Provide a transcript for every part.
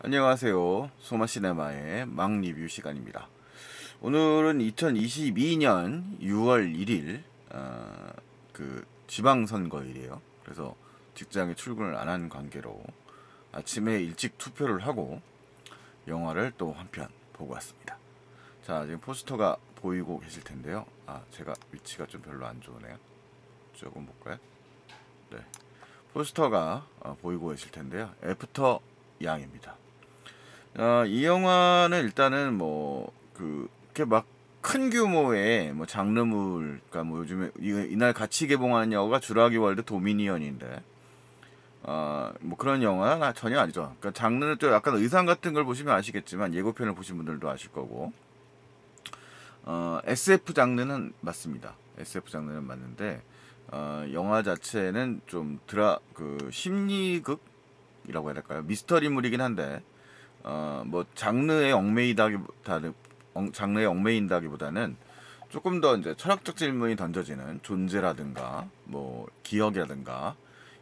안녕하세요. 소마시네마의 막 리뷰 시간입니다. 오늘은 2022년 6월 1일 어, 그 지방선거일이에요. 그래서 직장에 출근을 안 한 관계로 아침에 일찍 투표를 하고 영화를 또 한편 보고 왔습니다. 자 지금 포스터가 보이고 계실 텐데요. 아 제가 위치가 좀 별로 안 좋으네요. 조금 볼까요? 네. 포스터가 어, 보이고 계실 텐데요. 애프터 양입니다. 어, 이 영화는 일단은 뭐 그렇게 막 큰 규모의 뭐 장르물, 그러니까 뭐 요즘에 이, 날 같이 개봉한 영화가 주라기 월드 도미니언인데, 어, 뭐 그런 영화는 전혀 아니죠. 그러니까 장르는 좀 약간 의상 같은 걸 보시면 아시겠지만 예고편을 보신 분들도 아실 거고, 어, SF 장르는 맞습니다. SF 장르는 맞는데, 어, 영화 자체는 좀 드라 그 심리극이라고 해야 될까요? 미스터리물이긴 한데 어, 뭐 장르의 얽매이다기보다는 장르의 얽매인다기보다는 조금 더 이제 철학적 질문이 던져지는 존재라든가 뭐 기억이라든가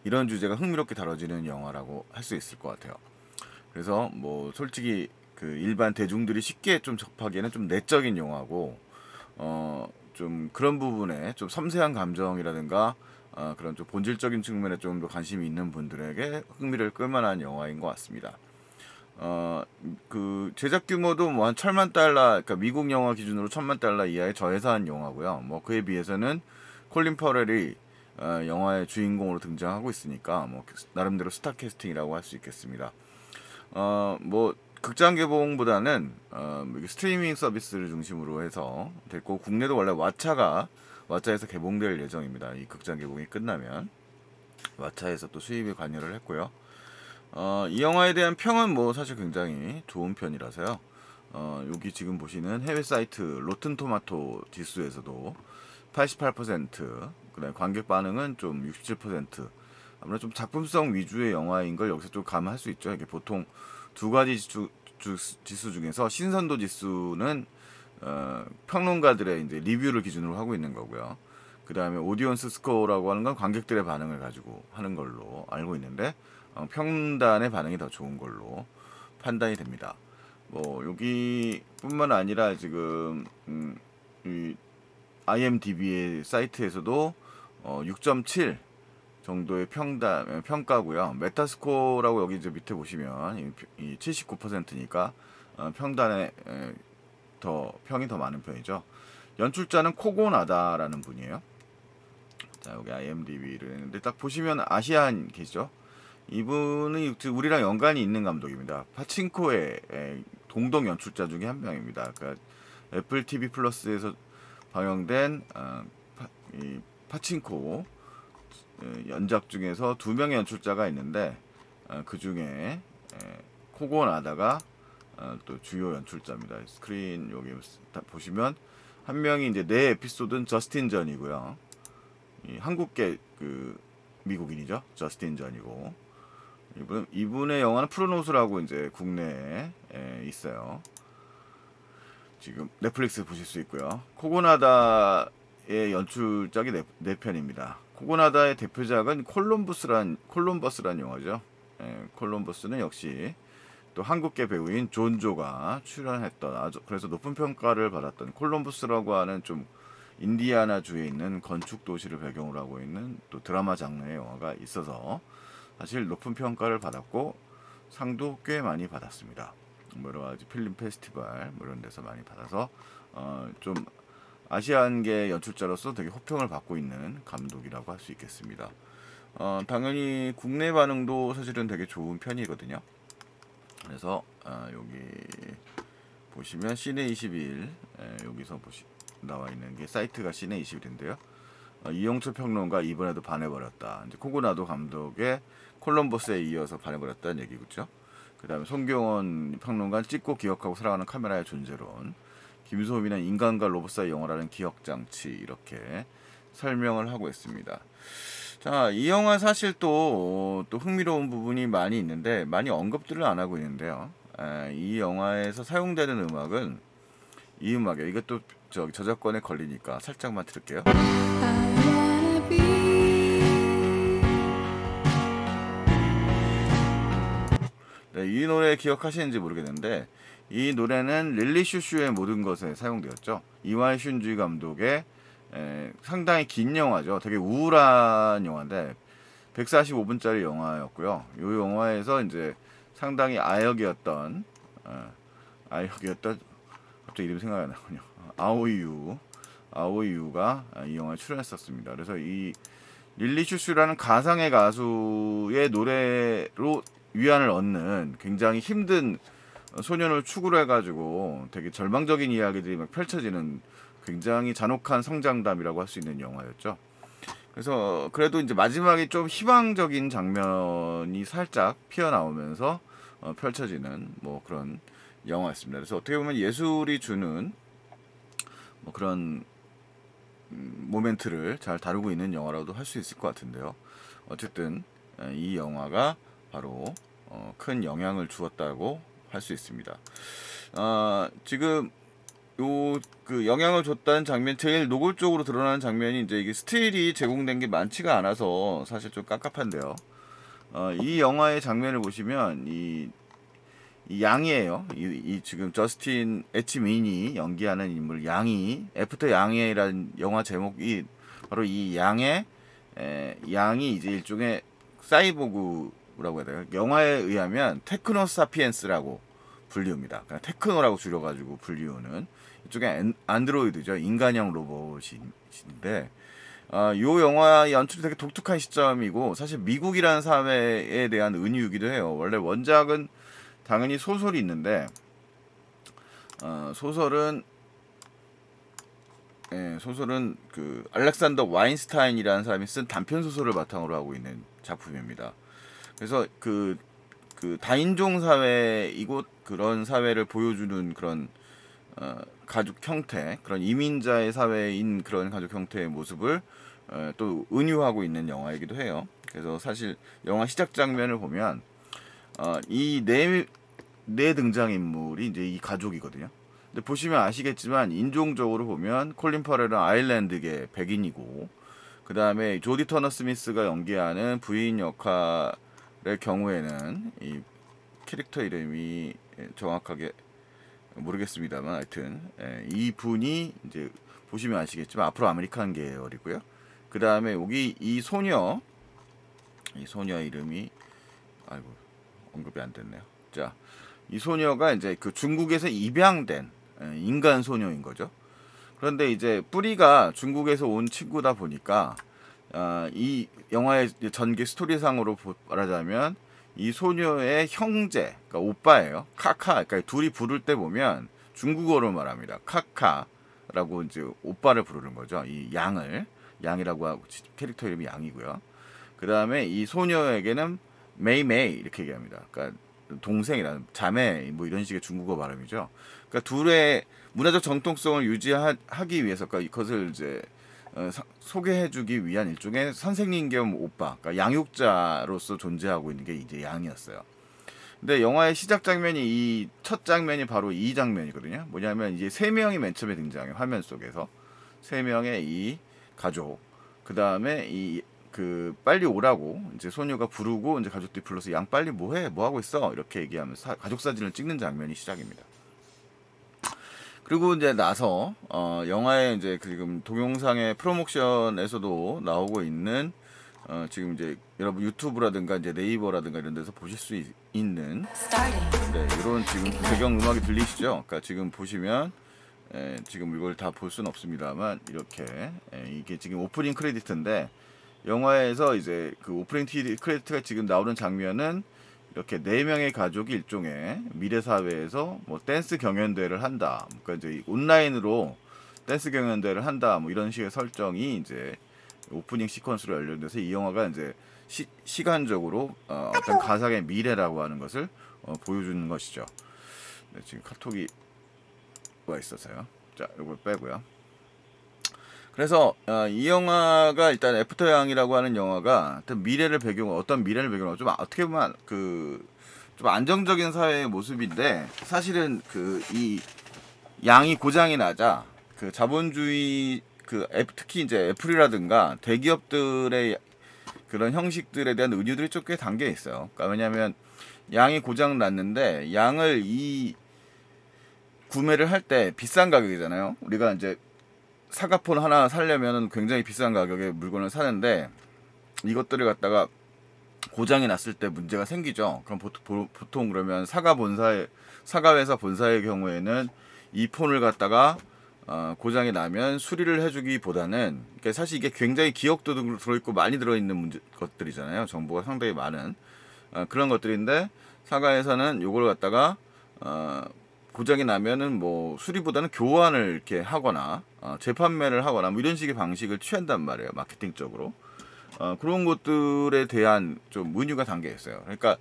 이런 주제가 흥미롭게 다뤄지는 영화라고 할 수 있을 것 같아요. 그래서 뭐 솔직히 그 일반 대중들이 쉽게 좀 접하기에는 좀 내적인 영화고 어좀 그런 부분에 좀 섬세한 감정이라든가 어, 그런 좀 본질적인 측면에 좀 더 관심이 있는 분들에게 흥미를 끌만한 영화인 것 같습니다. 어그 제작 규모도 뭐한 천만 달러 그러니까 미국 영화 기준으로 천만 달러 이하의 저예산 영화고요. 뭐 그에 비해서는 콜린 퍼렐이 어, 영화의 주인공으로 등장하고 있으니까 뭐 그 나름대로 스타 캐스팅이라고 할 수 있겠습니다. 어 뭐 극장 개봉보다는 어, 스트리밍 서비스를 중심으로 해서 됐고 국내도 원래 왓챠가 왓챠에서 개봉될 예정입니다. 이 극장 개봉이 끝나면 왓챠에서 또 수입에 관여를 했고요. 어, 이 영화에 대한 평은 뭐 사실 굉장히 좋은 편이라서요. 어, 여기 지금 보시는 해외 사이트 로튼 토마토 지수에서도 88% 그다음 관객 반응은 좀 67% 아무래도 좀 작품성 위주의 영화인 걸 여기서 좀 감안할 수 있죠. 이게 보통 두 가지 지수, 지수 중에서 신선도 지수는 어, 평론가들의 이제 리뷰를 기준으로 하고 있는 거고요. 그 다음에 오디언스 스코어라고 하는 건 관객들의 반응을 가지고 하는 걸로 알고 있는데 어, 평단의 반응이 더 좋은 걸로 판단이 됩니다. 뭐 여기뿐만 아니라 지금 음, IMDb의 사이트에서도 어, 6.7 정도의 평단 평가고요. 메타스코라고 여기 이제 밑에 보시면 이 79%니까 어, 평단에 에, 더 평이 더 많은 편이죠. 연출자는 코고나다라는 분이에요. 자 여기 IMDb를 했는데 딱 보시면 아시안 계시죠? 이분은 우리랑 연관이 있는 감독입니다. 파친코의 공동 연출자 중에 한 명입니다. 그러니까 애플 TV 플러스에서 방영된 어, 파, 친코 연작 중에서 두 명의 연출자가 있는데 어, 그 중에 코고나다가 어, 또 주요 연출자입니다. 스크린 여기 보시면 한 명이 이제 네 에피소드는 저스틴 전이고요. 한국계 그 미국인이죠. 저스틴 전이고 이분 이분의 영화는 프로노스라고 이제 국내에 예, 있어요. 지금 넷플릭스 보실 수 있고요. 코고나다의 연출작이 네, 네 편입니다. 코고나다의 대표작은 콜럼버스란 콜럼버스란 영화죠. 예, 콜럼버스는 역시 또 한국계 배우인 존조가 출연했던 아주 그래서 높은 평가를 받았던 콜럼버스라고 하는 좀 인디아나 주에 있는 건축 도시를 배경으로 하고 있는 또 드라마 장르의 영화가 있어서 사실 높은 평가를 받았고 상도 꽤 많이 받았습니다. 뭐 여러 가지 필름 페스티벌 뭐 이런 데서 많이 받아서 어, 좀 아시안계 연출자로서 되게 호평을 받고 있는 감독이라고 할 수 있겠습니다. 어, 당연히 국내 반응도 사실은 되게 좋은 편이거든요. 그래서 어, 여기 보시면 시내 21 에, 여기서 보시 나와 있는 게 사이트가 시내 21인데요. 어, 이용철 평론가 이번에도 반해버렸다. 이제 코고나도 감독의 콜럼버스에 이어서 반해버렸다는 얘기겠죠. 그 다음에 송경원 평론가 찍고 기억하고 살아가는 카메라의 존재론 김소민은 인간과 로봇 사이 영화라는 기억장치 이렇게 설명을 하고 있습니다. 자, 이 영화 사실 또, 또 흥미로운 부분이 많이 있는데 많이 언급들을 안 하고 있는데요. 이 영화에서 사용되는 음악은 이 음악이에요. 이것도 저기 저작권에 걸리니까 살짝만 들을게요. 네, 이 노래 기억하시는지 모르겠는데 이 노래는 릴리 슈슈의 모든 것에 사용되었죠. 이와 슌지 감독의 에, 상당히 긴 영화죠. 되게 우울한 영화인데 145분짜리 영화였고요. 이 영화에서 이제 상당히 아역이었던 어, 아역이었던 갑자기 이름 생각이 나군요. 아오이유 아오이유가 이 영화에 출연했었습니다. 그래서 이 릴리 슈슈라는 가상의 가수의 노래로 위안을 얻는 굉장히 힘든 소년을 추구를 해가지고 되게 절망적인 이야기들이 막 펼쳐지는 굉장히 잔혹한 성장담이라고 할 수 있는 영화였죠. 그래서 그래도 이제 마지막에 좀 희망적인 장면이 살짝 피어나오면서 어, 펼쳐지는 뭐 그런 영화였습니다. 그래서 어떻게 보면 예술이 주는 뭐 그런 음, 모멘트를 잘 다루고 있는 영화라도 할 수 있을 것 같은데요. 어쨌든 이 영화가 바로 어, 큰 영향을 주었다고 할 수 있습니다. 아, 지금 요 그 영향을 줬다는 장면 제일 노골적으로 드러나는 장면이 이제 이게 스틸이 제공된 게 많지가 않아서 사실 좀 깝깝한데요. 어, 이 영화의 장면을 보시면 이이 양이에요. 이, 이 지금 저스틴 에치민이 연기하는 인물 양이 애프터 양이라는 영화 제목이 바로 이 양의 에, 양이 이제 일종의 사이보그라고 해야 돼요. 영화에 의하면 테크노 사피엔스라고 불리웁니다. 그냥 그러니까 테크노라고 줄여가지고 불리우는 이쪽에 안드로이드죠. 인간형 로봇인데 어, 이 영화 연출이 되게 독특한 시점이고 사실 미국이라는 사회에 대한 은유이기도 해요. 원래 원작은 당연히 소설이 있는데 어, 소설은 예, 소설은 그 알렉산더 와인스타인이라는 사람이 쓴 단편 소설을 바탕으로 하고 있는 작품입니다. 그래서 그, 그 다인종 사회이고 그런 사회를 보여주는 그런 어, 가족 형태, 그런 이민자의 사회인 그런 가족 형태의 모습을 어, 또 은유하고 있는 영화이기도 해요. 그래서 사실 영화 시작 장면을 보면 어, 이네 내 등장 인물이 이제 이 가족이거든요. 근데 보시면 아시겠지만 인종적으로 보면 콜린 퍼렐은 아일랜드계 백인이고 그 다음에 조디 터너 스미스가 연기하는 부인 역할의 경우에는 이 캐릭터 이름이 예, 정확하게 모르겠습니다만 하여튼 예, 이 분이 이제 보시면 아시겠지만 앞으로 아메리칸 계열이고요. 그 다음에 여기 이 소녀 이 소녀 이름이 아이고 언급이 안 됐네요. 자이 소녀가 이제 그 중국에서 입양된 예, 인간 소녀인 거죠. 그런데 이제 뿌리가 중국에서 온 친구다 보니까 아, 이 영화의 전개 스토리상으로 말하자면 이 소녀의 형제, 그러니까 오빠예요. 카카, 그러니까 둘이 부를 때 보면 중국어로 말합니다. 카카라고 이제 오빠를 부르는 거죠. 이 양을 양이라고 하고 캐릭터 이름이 양이고요. 그 다음에 이 소녀에게는 메이메이 이렇게 얘기합니다. 그러니까 동생이라는 자매 뭐 이런 식의 중국어 발음이죠. 그러니까 둘의 문화적 정통성을 유지하기 위해서 그니까 이것을 이제 어, 소개해주기 위한 일종의 선생님 겸 오빠, 그러니까 양육자로서 존재하고 있는 게 이제 양이었어요. 근데 영화의 시작 장면이 이 첫 장면이 바로 이 장면이거든요. 뭐냐면 이제 세 명이 맨 처음에 등장해 화면 속에서 세 명의 이 가족, 그 다음에 이그 빨리 오라고 이제 소녀가 부르고 이제 가족들이 불러서 양 빨리 뭐해 뭐 하고 있어 이렇게 얘기하면서 가족 사진을 찍는 장면이 시작입니다. 그리고 이제 나서 어 영화의 이제 그 지금 동영상의 프로모션에서도 나오고 있는 어 지금 이제 여러분 유튜브라든가 이제 네이버라든가 이런 데서 보실 수 있, 는 네, 이런 지금 배경 음악이 들리시죠? 그러니까 지금 보시면 예, 지금 이걸 다 볼 수는 없습니다만 이렇게 예, 이게 지금 오프닝 크레딧인데 영화에서 이제 그 오프닝 크레딧가 지금 나오는 장면은 이렇게 네 명의 가족이 일종의 미래 사회에서 뭐 댄스 경연대회를 한다. 그러니까 이제 온라인으로 댄스 경연대회를 한다. 뭐 이런 식의 설정이 이제 오프닝 시퀀스로 연결돼서 이 영화가 이제 시, 시간적으로 어, 떤 가상의 미래라고 하는 것을 어, 보여주는 것이죠. 네, 지금 카톡이 와 있어서요. 자, 이걸 빼고요. 그래서 어, 이 영화가 일단 애프터 양이라고 하는 영화가 미래를 배경 어떤 미래를 배경으로 좀 어떻게 보면 그 좀 안정적인 사회의 모습인데 사실은 그 이 양이 고장이 나자 그 자본주의 그 특히 이제 애플이라든가 대기업들의 그런 형식들에 대한 의류들이 좀꽤 담겨 있어요. 그러니까 왜냐하면 양이 고장 났는데 양을 이 구매를 할 때 비싼 가격이잖아요. 우리가 이제 사과폰 하나 살려면 굉장히 비싼 가격에 물건을 사는데 이것들을 갖다가 고장이 났을 때 문제가 생기죠. 그럼 보통, 보통 그러면 사과 본사의 사과 회사 본사의 경우에는 이 폰을 갖다가 어, 고장이 나면 수리를 해주기보다는 그러니까 사실 이게 굉장히 기억도 들어있고 많이 들어있는 문제, 것들이잖아요. 정보가 상당히 많은 어, 그런 것들인데 사과에서는 요걸 갖다가 어, 고장이 나면은 뭐 수리보다는 교환을 이렇게 하거나 어, 재판매를 하거나 뭐 이런 식의 방식을 취한단 말이에요 마케팅적으로 어, 그런 것들에 대한 좀 문유가 담겨 있어요 그러니까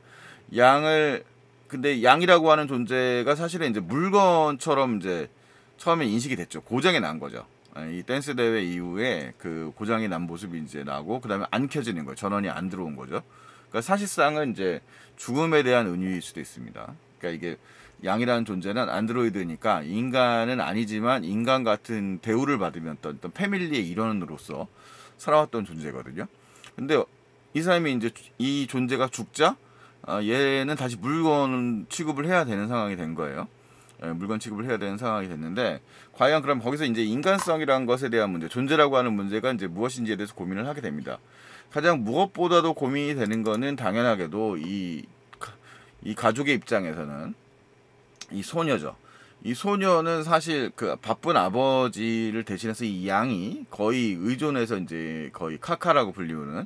양을 근데 양이라고 하는 존재가 사실은 이제 물건처럼 이제 처음에 인식이 됐죠 고장이 난 거죠 어, 이 댄스 대회 이후에 그 고장이 난 모습이 이제 나고 그다음에 안 켜지는 거예요 전원이 안 들어온 거죠 그러니까 사실상은 이제 죽음에 대한 은유일 수도 있습니다 그러니까 이게 양이라는 존재는 안드로이드니까 인간은 아니지만 인간 같은 대우를 받으면 어떤, 어떤 패밀리의 일원으로서 살아왔던 존재거든요. 근데 이 사람이 이제 이 존재가 죽자 아, 얘는 다시 물건 취급을 해야 되는 상황이 된 거예요. 예, 물건 취급을 해야 되는 상황이 됐는데 과연 그럼 거기서 이제 인간성이라는 것에 대한 문제, 존재라고 하는 문제가 이제 무엇인지에 대해서 고민을 하게 됩니다. 가장 무엇보다도 고민이 되는 거는 당연하게도 이, 이 가족의 입장에서는 이 소녀죠. 이 소녀는 사실 그 바쁜 아버지를 대신해서 이 양이 거의 의존해서 이제 거의 카카라고 불리우는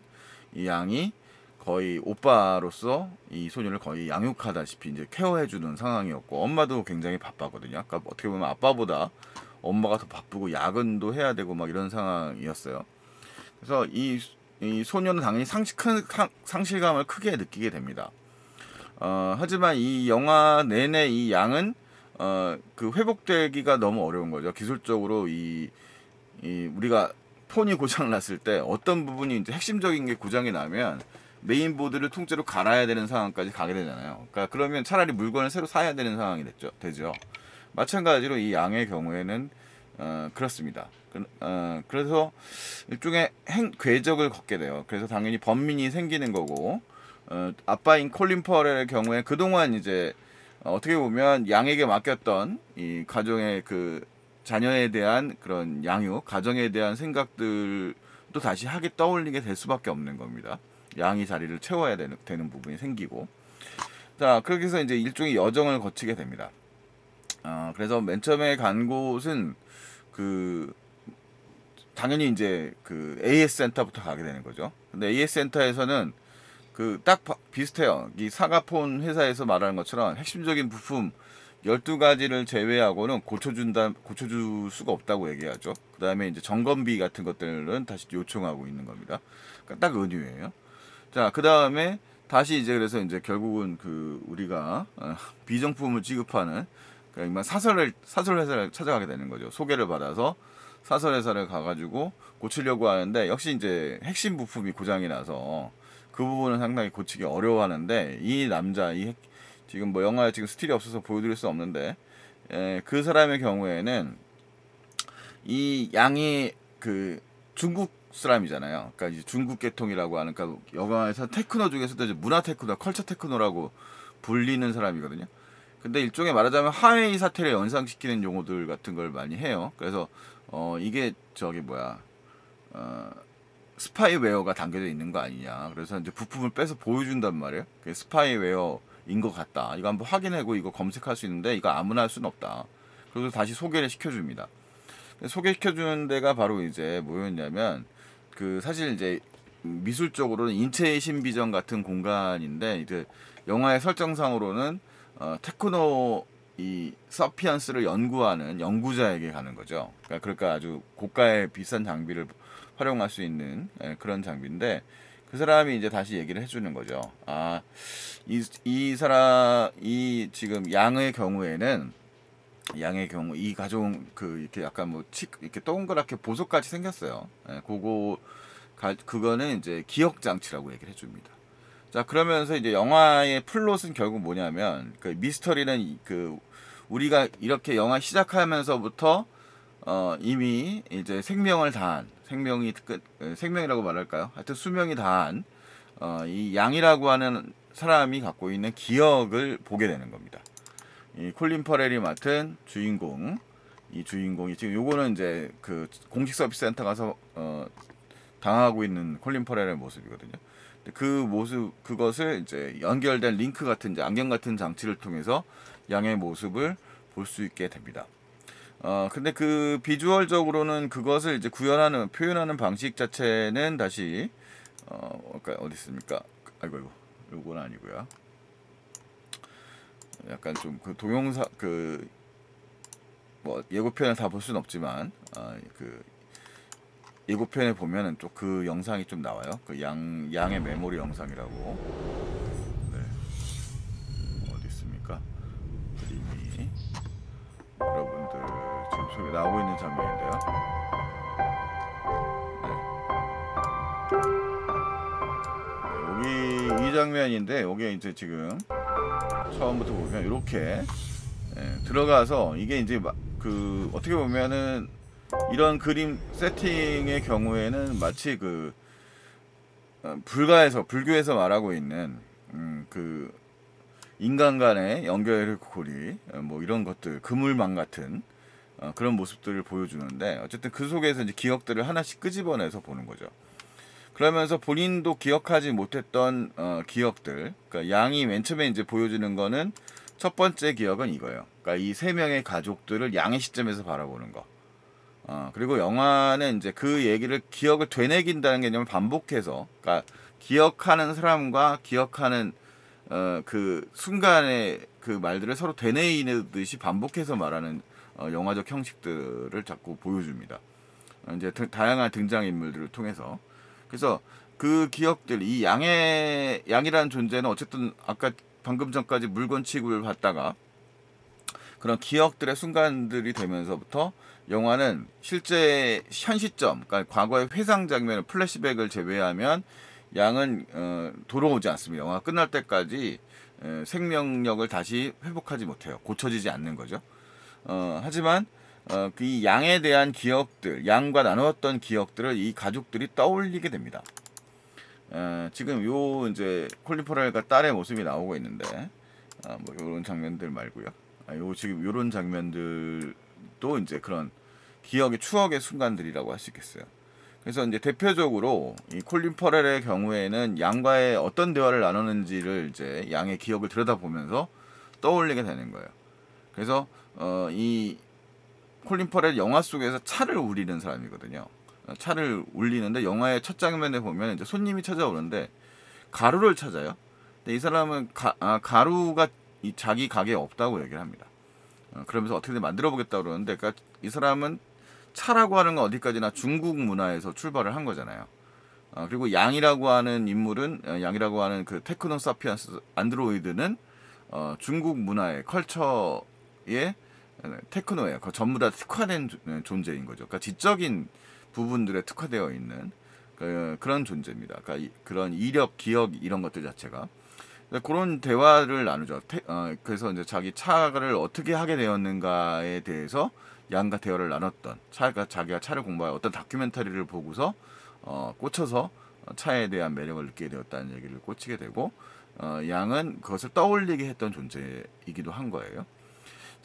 이 양이 거의 오빠로서 이 소녀를 거의 양육하다시피 이제 케어해주는 상황이었고 엄마도 굉장히 바빴거든요 아까 어떻게 보면 아빠보다 엄마가 더 바쁘고 야근도 해야 되고 막 이런 상황이었어요. 그래서 이, 이 소녀는 당연히 상실, 상, 상실감을 크게 느끼게 됩니다. 어, 하지만 이 영화 내내 이 양은 어, 그 회복되기가 너무 어려운 거죠. 기술적으로 이, 이 우리가 폰이 고장 났을 때 어떤 부분이 이제 핵심적인 게 고장이 나면 메인보드를 통째로 갈아야 되는 상황까지 가게 되잖아요. 그러니까 그러면 차라리 물건을 새로 사야 되는 상황이 됐죠. 되죠. 마찬가지로 이 양의 경우에는 어, 그렇습니다. 그, 어, 그래서 일종의 행, 궤적을 걷게 돼요. 그래서 당연히 범민이 생기는 거고 어, 아빠인 콜린 퍼렐의 경우에 그동안 이제 어, 어떻게 보면 양에게 맡겼던 이 가정의 그 자녀에 대한 그런 양육, 가정에 대한 생각들도 다시 하게 떠올리게 될 수밖에 없는 겁니다. 양이 자리를 채워야 되는, 되는 부분이 생기고. 자, 그렇게 해서 이제 일종의 여정을 거치게 됩니다. 어, 그래서 맨 처음에 간 곳은 그, 당연히 이제 그 AS 센터부터 가게 되는 거죠. 근데 AS 센터에서는 그딱 비슷해요. 이사가폰 회사에서 말하는 것처럼 핵심적인 부품 12가지를 제외하고는 고쳐준다, 고쳐줄 수가 없다고 얘기하죠. 그 다음에 이제 점검비 같은 것들은 다시 요청하고 있는 겁니다. 그러니까 딱 은유예요. 자, 그 다음에 다시 이제 그래서 이제 결국은 그 우리가 어, 비정품을 지급하는 그러니까 사설을, 사설회사를 찾아가게 되는 거죠. 소개를 받아서 사설회사를 가가지고 고치려고 하는데 역시 이제 핵심 부품이 고장이 나서 그 부분은 상당히 고치기 어려워하는데 이 남자 이 지금 뭐 영화에 지금 스틸이 없어서 보여드릴 수 없는데 에, 예, 그 사람의 경우에는 이 양이 그 중국 사람이잖아요. 그러니까 이제 중국 계통이라고 하는 그러니까 영화에서 테크노 중에서도 이제 문화 테크노, 컬처 테크노라고 불리는 사람이거든요. 근데 일종의 말하자면 하웨이 사태를 연상시키는 용어들 같은 걸 많이 해요. 그래서 어 이게 저기 뭐야 어 스파이웨어가 담겨져 있는 거 아니냐. 그래서 이제 부품을 빼서 보여준단 말이에요. 그게 스파이웨어인 것 같다. 이거 한번 확인하고 이거 검색할 수 있는데 이거 아무나 할 수는 없다. 그래서 다시 소개를 시켜줍니다. 소개시켜주는 데가 바로 이제 뭐였냐면 그 사실 이제 미술적으로는 인체의 신비전 같은 공간인데 이제 영화의 설정상으로는 어, 테크노 이 서피언스를 연구하는 연구자에게 가는 거죠. 그러니까, 그러니까 아주 고가의 비싼 장비를 활용할 수 있는 예, 그런 장비인데 그 사람이 이제 다시 얘기를 해주는 거죠. 아, 이, 이 사람, 이 지금 양의 경우에는 양의 경우 이 가종 그 이렇게 약간 뭐칙 이렇게 동그랗게 보석같이 생겼어요. 예, 그거 가, 그거는 이제 기억 장치라고 얘기를 해줍니다. 자 그러면서 이제 영화의 플롯은 결국 뭐냐면 그 미스터리는 그 우리가 이렇게 영화 시작하면서부터 어, 이미 이제 생명을 다한 생명이 끝 생명이라고 말할까요? 하여튼 수명이 다한 어, 이 양이라고 하는 사람이 갖고 있는 기억을 보게 되는 겁니다. 이 콜린 퍼렐이 맡은 주인공 이 주인공이 지금 요거는 이제 그 공식 서비스 센터 가서 어, 당하고 있는 콜린 퍼렐의 모습이거든요. 그 모습 그것을 이제 연결된 링크 같은 이제 안경 같은 장치를 통해서 양의 모습을 볼 수 있게 됩니다. 어 근데 그 비주얼적으로는 그것을 이제 구현하는 표현하는 방식 자체는 다시 어 아까 그러니까 어디 있습니까? 아이고 아이고 요건 아니고요. 약간 좀 그 동영상 그 뭐 예고편을 다볼 수는 없지만 아 그 예고편에 보면은 또 그 영상이 좀 나와요. 그 양 양의 메모리 영상이라고. 여기 나오고 있는 장면인데요. 네. 네, 여기 이 장면인데 여기 이제 지금 처음부터 보면 이렇게 네, 들어가서 이게 이제 그 어떻게 보면은 이런 그림 세팅의 경우에는 마치 그 어, 불가에서 불교에서 말하고 있는 음, 그 인간 간의 연결고리 어, 뭐 이런 것들 그물망 같은 어, 그런 모습들을 보여주는데 어쨌든 그 속에서 이제 기억들을 하나씩 끄집어내서 보는 거죠. 그러면서 본인도 기억하지 못했던 어, 기억들, 그러니까 양이 맨 처음에 이제 보여주는 거는 첫 번째 기억은 이거예요. 그러니까 이 세 명의 가족들을 양의 시점에서 바라보는 거. 어, 그리고 영화는 이제 그 얘기를 기억을 되뇌긴다는 개념을 반복해서, 그러니까 기억하는 사람과 기억하는 어, 그 순간의 그 말들을 서로 되뇌이듯이 반복해서 말하는 어, 영화적 형식들을 자꾸 보여줍니다. 어, 이제 다양한 등장 인물들을 통해서 그래서 그 기억들 이 양의 양이라는 존재는 어쨌든 아까 방금 전까지 물건 취급을 받다가 그런 기억들의 순간들이 되면서부터 영화는 실제 현 시점, 그러니까 과거의 회상 장면을 플래시백을 제외하면 양은 어, 돌아오지 않습니다. 영화 끝날 때까지 예, 생명력을 다시 회복하지 못해요. 고쳐지지 않는 거죠. 어, 하지만 어, 그 양에 대한 기억들, 양과 나누었던 기억들을 이 가족들이 떠올리게 됩니다. 어, 지금 요 이제 콜린 포렐과 딸의 모습이 나오고 있는데 어, 뭐 요런 장면들 말고요. 아, 요 지금 요런 장면들도 이제 그런 기억의 추억의 순간들이라고 할 수 있겠어요. 그래서 이제 대표적으로 이 콜린 퍼렐의 경우에는 양과의 어떤 대화를 나누는지를 이제 양의 기억을 들여다보면서 떠올리게 되는 거예요. 그래서 어, 이 콜린 퍼렐 영화 속에서 차를 울리는 사람이거든요. 어, 차를 울리는데 영화의 첫 장면에 보면 이제 손님이 찾아오는데 가루를 찾아요. 근데 이 사람은 가, 아, 가루가 이 자기 가게에 없다고 얘기를 합니다. 어, 그러면서 어떻게든 만들어 보겠다고 그러는데 그러니까 이 사람은 차라고 하는 건 어디까지나 중국 문화에서 출발을 한 거잖아요. 어, 그리고 양이라고 하는 인물은 어, 양이라고 하는 그 테크노 사피안스 안드로이드는 어, 중국 문화의 컬처의 테크노예요. 그 전부 다 특화된 네, 존재인 거죠. 그러니까 지적인 부분들에 특화되어 있는 그, 런 존재입니다. 그러니까 이, 그런 이력, 기억 이런 것들 자체가 그런 대화를 나누죠. 테, 어, 그래서 이제 자기 차를 어떻게 하게 되었는가에 대해서 양과 대화를 나눴던 차가 자기가 차를 공부하여 어떤 다큐멘터리를 보고서 어, 꽂혀서 차에 대한 매력을 느끼게 되었다는 얘기를 꽂히게 되고 어, 양은 그것을 떠올리게 했던 존재이기도 한 거예요.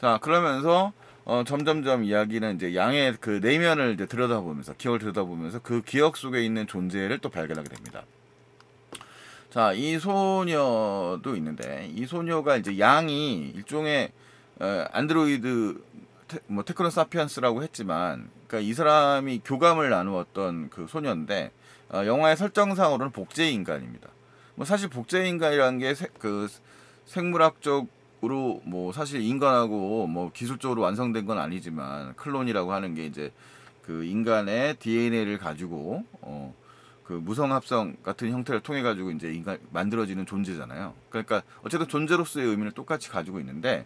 자 그러면서 어, 점점점 이야기는 이제 양의 그 내면을 이제 들여다보면서 기억을 들여다보면서 그 기억 속에 있는 존재를 또 발견하게 됩니다. 자, 이 소녀도 있는데 이 소녀가 이제 양이 일종의 어, 안드로이드 테, 뭐 테크노 사피안스라고 했지만 그러니까 이 사람이 교감을 나누었던 그 소녀인데 어, 영화의 설정상으로는 복제 인간입니다. 뭐 사실 복제 인간이라는 게그 생물학적으로 뭐 사실 인간하고 뭐 기술적으로 완성된 건 아니지만 클론이라고 하는 게 이제 그 인간의 DNA를 가지고 어, 그 무성합성 같은 형태를 통해 가지고 이제 인간 만들어지는 존재잖아요. 그러니까 어쨌든 존재로서의 의미를 똑같이 가지고 있는데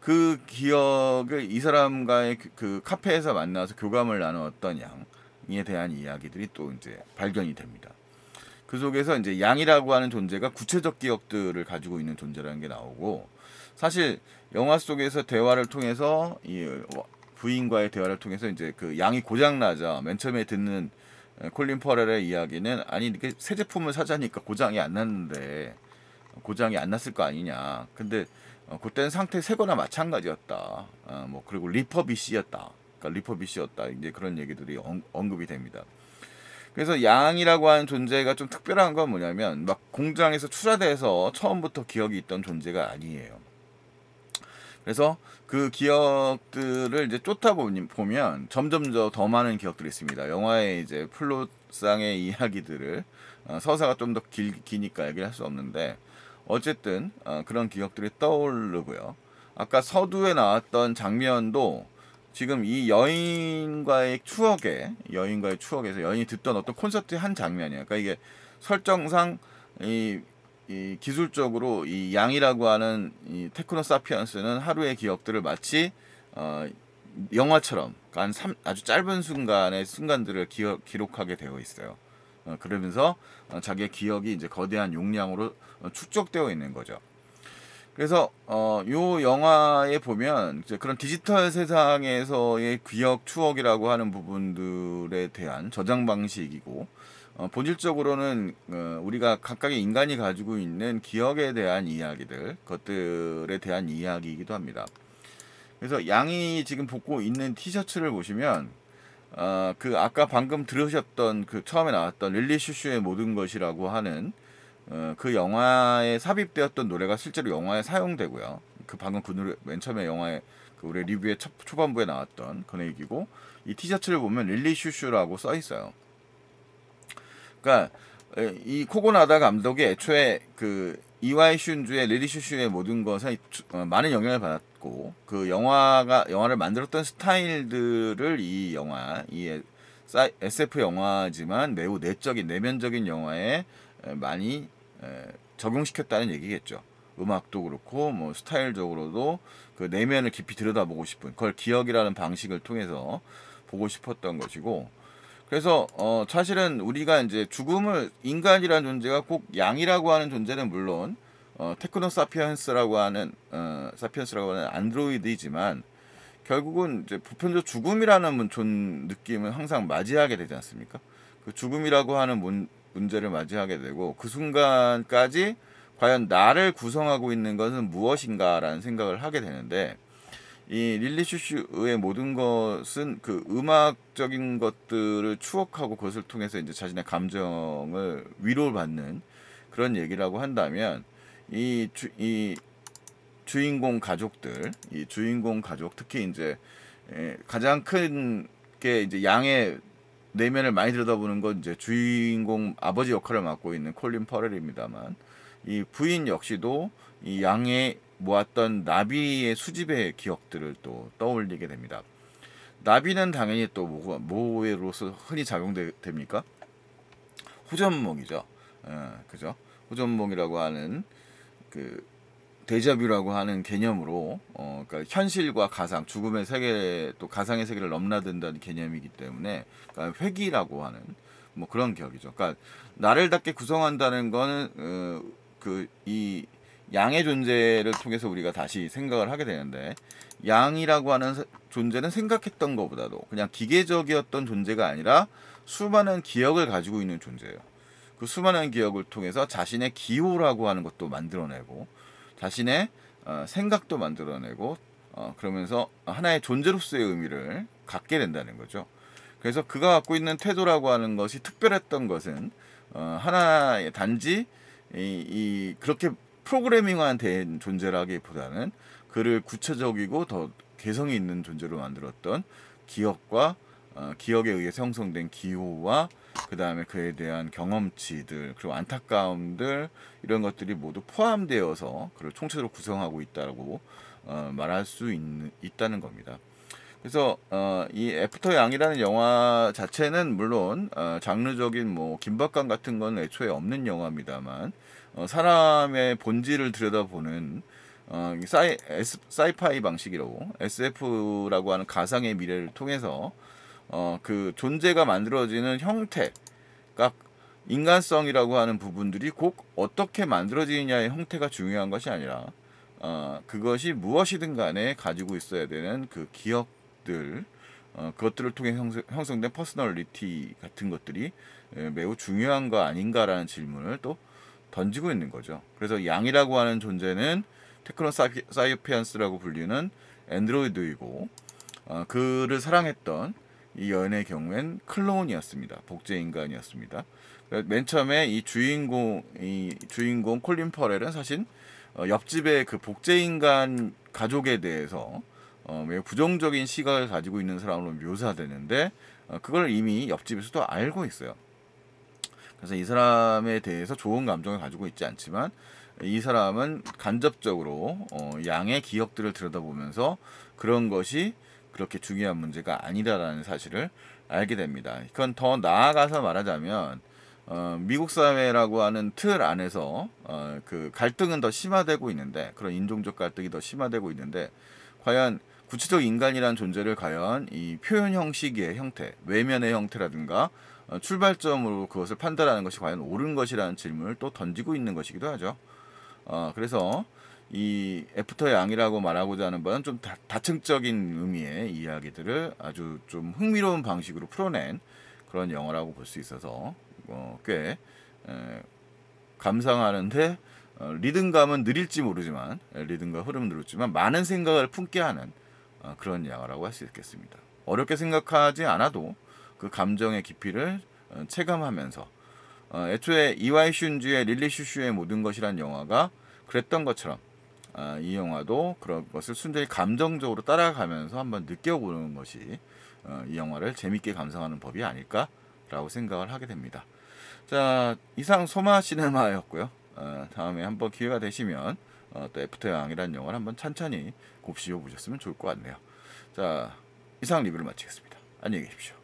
그 기억을 이 사람과의 그, 그, 카페에서 만나서 교감을 나누었던 양에 대한 이야기들이 또 이제 발견이 됩니다. 그 속에서 이제 양이라고 하는 존재가 구체적 기억들을 가지고 있는 존재라는 게 나오고 사실 영화 속에서 대화를 통해서 이 어, 부인과의 대화를 통해서 이제 그 양이 고장 나자 맨 처음에 듣는 콜린 퍼렐의 이야기는 아니 이게새 제품을 사자니까 고장이 안 났는데 고장이 안 났을 거 아니냐. 근데 어, 그때는 상태 새거나 마찬가지였다. 어, 뭐 그리고 리퍼비시였다. 그러니까 리퍼비시였다. 이제 그런 얘기들이 언, 언급이 됩니다. 그래서 양이라고 하는 존재가 좀 특별한 건 뭐냐면 막 공장에서 출하돼서 처음부터 기억이 있던 존재가 아니에요. 그래서 그 기억들을 이제 쫓아 보면 점점 더 많은 기억들이 있습니다. 영화의 이제 플롯상의 이야기들을 어, 서사가 좀 더길 기니까 얘기를 할 수 없는데 어쨌든 어, 그런 기억들이 떠오르고요. 아까 서두에 나왔던 장면도 지금 이 여인과의 추억에 여인과의 추억에서 여인이 듣던 어떤 콘서트의 한 장면이에요. 그러니까 이게 설정상 이, 이 기술적으로 이 양이라고 하는 이 테크노 사피언스는 하루의 기억들을 마치 어, 영화처럼 그러니까 한 3, 아주 짧은 순간의 순간들을 기어, 기록하게 되어 있어요. 어, 그러면서 어, 자기의 기억이 이제 거대한 용량으로 어, 축적되어 있는 거죠. 그래서 어요 영화에 보면 그런 디지털 세상에서의 기억 추억이라고 하는 부분들에 대한 저장 방식이고 어, 본질적으로는 어, 우리가 각각의 인간이 가지고 있는 기억에 대한 이야기들 것들에 대한 이야기이기도 합니다. 그래서 양이 지금 벗고 있는 티셔츠를 보시면 어, 그 아까 방금 들으셨던 그 처음에 나왔던 릴리 슈슈의 모든 것이라고 하는 어, 그 영화에 삽입되었던 노래가 실제로 영화에 사용되고요. 그 방금 그 노래 맨 처음에 영화에 그 우리 리뷰의 첫, 초반부에 나왔던 그 얘기고 이 티셔츠를 보면 릴리 슈슈라고 써 있어요. 그러니까 이 코고나다 감독이 애초에 그 이와이 슌주의 릴리 슈슈의 모든 것에 어, 많은 영향을 받았 있고 그 영화가 영화를 만들었던 스타일들을 이 영화 이 SF 영화지만 매우 내적인 내면적인 영화에 많이 적용시켰다는 얘기겠죠. 음악도 그렇고 뭐 스타일적으로도 그 내면을 깊이 들여다보고 싶은 그걸 기억이라는 방식을 통해서 보고 싶었던 것이고 그래서 어 사실은 우리가 이제 죽음을 인간이라는 존재가 꼭 양이라고 하는 존재는 물론 어, 테크노 사피언스라고 하는 어, 사피언스라고 하는 안드로이드이지만 결국은 이제 보편적 죽음이라는 존느낌을 항상 맞이하게 되지 않습니까? 그 죽음이라고 하는 문, 문제를 맞이하게 되고 그 순간까지 과연 나를 구성하고 있는 것은 무엇인가라는 생각을 하게 되는데 이 릴리 슈슈의 모든 것은 그 음악적인 것들을 추억하고 그것을 통해서 이제 자신의 감정을 위로받는 그런 얘기라고 한다면 이, 주, 이 주인공 가족들, 이 주인공 가족 특히 이제 에, 예, 가장 큰 게 이제 양의 내면을 많이 들여다보는 건 이제 주인공 아버지 역할을 맡고 있는 콜린 퍼렐입니다만 이 부인 역시도 이 양의 모았던 나비의 수집의 기억들을 또 떠올리게 됩니다. 나비는 당연히 또 뭐, 뭐로서 흔히 작용됩니까? 호전몽이죠. 예, 그죠? 호전몽이라고 하는 그 데자뷰라고 하는 개념으로 어 그러니까 현실과 가상 죽음의 세계 또 가상의 세계를 넘나든다는 개념이기 때문에 그러니까 회기라고 하는 뭐 그런 기억이죠 그러니까 나를 닿게 구성한다는 거는 어, 그이 양의 존재를 통해서 우리가 다시 생각을 하게 되는데 양이라고 하는 존재는 생각했던 것보다도 그냥 기계적이었던 존재가 아니라 수많은 기억을 가지고 있는 존재예요. 그 수많은 기억을 통해서 자신의 기호라고 하는 것도 만들어내고 자신의 어, 생각도 만들어내고 어, 그러면서 하나의 존재로서의 의미를 갖게 된다는 거죠. 그래서 그가 갖고 있는 태도라고 하는 것이 특별했던 것은 어, 하나의 단지 이 그렇게 프로그래밍화된 존재라기보다는 그를 구체적이고 더 개성이 있는 존재로 만들었던 기억과 어, 기억에 의해 형성된 기호와 그 다음에 그에 대한 경험치들 그리고 안타까움들 이런 것들이 모두 포함되어서 그를 총체로 적으 구성하고 있다고 어, 말할 수 있, 있다는 겁니다. 그래서 어, 이 애프터 양이라는 영화 자체는 물론 어, 장르적인 뭐 긴박감 같은 건 애초에 없는 영화입니다만 어, 사람의 본질을 들여다보는 어, 사이, 에스, 사이파이 방식이라고 SF라고 하는 가상의 미래를 통해서 어, 그 존재가 만들어지는 형태, 가 인간성이라고 하는 부분들이 꼭 어떻게 만들어지느냐의 형태가 중요한 것이 아니라 어, 그것이 무엇이든 간에 가지고 있어야 되는 그 기억들 어, 그것들을 통해 형성, 된 퍼스널리티 같은 것들이 예, 매우 중요한 거 아닌가라는 질문을 또 던지고 있는 거죠. 그래서 양이라고 하는 존재는 테크노 사이피안스라고 오 불리는 앤드로이드이고 어, 그를 사랑했던 이연인의 경우엔 클론이었습니다. 복제 인간이었습니다. 그러니까 맨 처음에 이 주인공 이 주인공 콜린 퍼렐은 사실 어, 옆집의 그 복제 인간 가족에 대해서 어, 매우 부정적인 시각을 가지고 있는 사람으로 묘사되는데 어, 그걸 이미 옆집에서도 알고 있어요. 그래서 이 사람에 대해서 좋은 감정을 가지고 있지 않지만 이 사람은 간접적으로 어, 양의 기억들을 들여다보면서 그런 것이 그렇게 중요한 문제가 아니다라는 사실을 알게 됩니다. 그건 더 나아가서 말하자면 어, 미국 사회라고 하는 틀 안에서 어, 그 갈등은 더 심화되고 있는데 그런 인종적 갈등이 더 심화되고 있는데 과연 구체적 인간이란 존재를 과연 이 표현 형식의 형태, 외면의 형태라든가 어, 출발점으로 그것을 판단하는 것이 과연 옳은 것이라는 질문을 또 던지고 있는 것이기도 하죠. 어, 그래서 이 애프터의 양이라고 말하고자 하는 바는 좀 다, 다층적인 의미의 이야기들을 아주 좀 흥미로운 방식으로 풀어낸 그런 영화라고 볼 수 있어서 어, 꽤 에, 감상하는데 어, 리듬감은 느릴지 모르지만 리듬과 흐름은 느렸지만 많은 생각을 품게 하는 어, 그런 영화라고 할 수 있겠습니다. 어렵게 생각하지 않아도 그 감정의 깊이를 어, 체감하면서 어, 애초에 이와이 슌즈의 릴리 슈슈의 모든 것이란 영화가 그랬던 것처럼 아, 이 영화도 그런 것을 순전히 감정적으로 따라가면서 한번 느껴보는 것이 어, 이 영화를 재밌게 감상하는 법이 아닐까라고 생각을 하게 됩니다. 자 이상 소마 시네마였고요. 어, 다음에 한번 기회가 되시면 어, 또 애프터 양이라는 영화를 한번 찬찬히 곱씹어 보셨으면 좋을 것 같네요. 자 이상 리뷰를 마치겠습니다. 안녕히 계십시오.